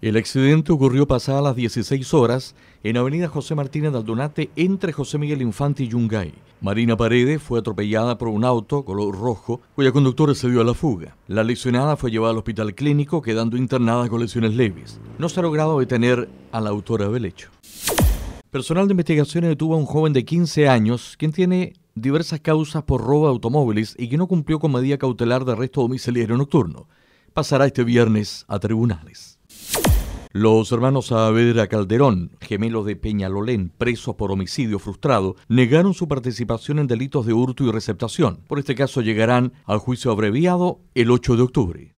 El accidente ocurrió pasadas las 16 horas en Avenida José Martínez Aldonate entre José Miguel Infante y Yungay. Marina Paredes fue atropellada por un auto color rojo cuya conductora se dio a la fuga. La lesionada fue llevada al hospital clínico quedando internada con lesiones leves. No se ha logrado detener a la autora del hecho. Personal de investigaciones detuvo a un joven de 15 años quien tiene diversas causas por robo de automóviles y que no cumplió con medida cautelar de arresto domiciliario nocturno. Pasará este viernes a tribunales. Los hermanos Saavedra Calderón, gemelos de Peñalolén, presos por homicidio frustrado, negaron su participación en delitos de hurto y receptación. Por este caso llegarán al juicio abreviado el 8 de octubre.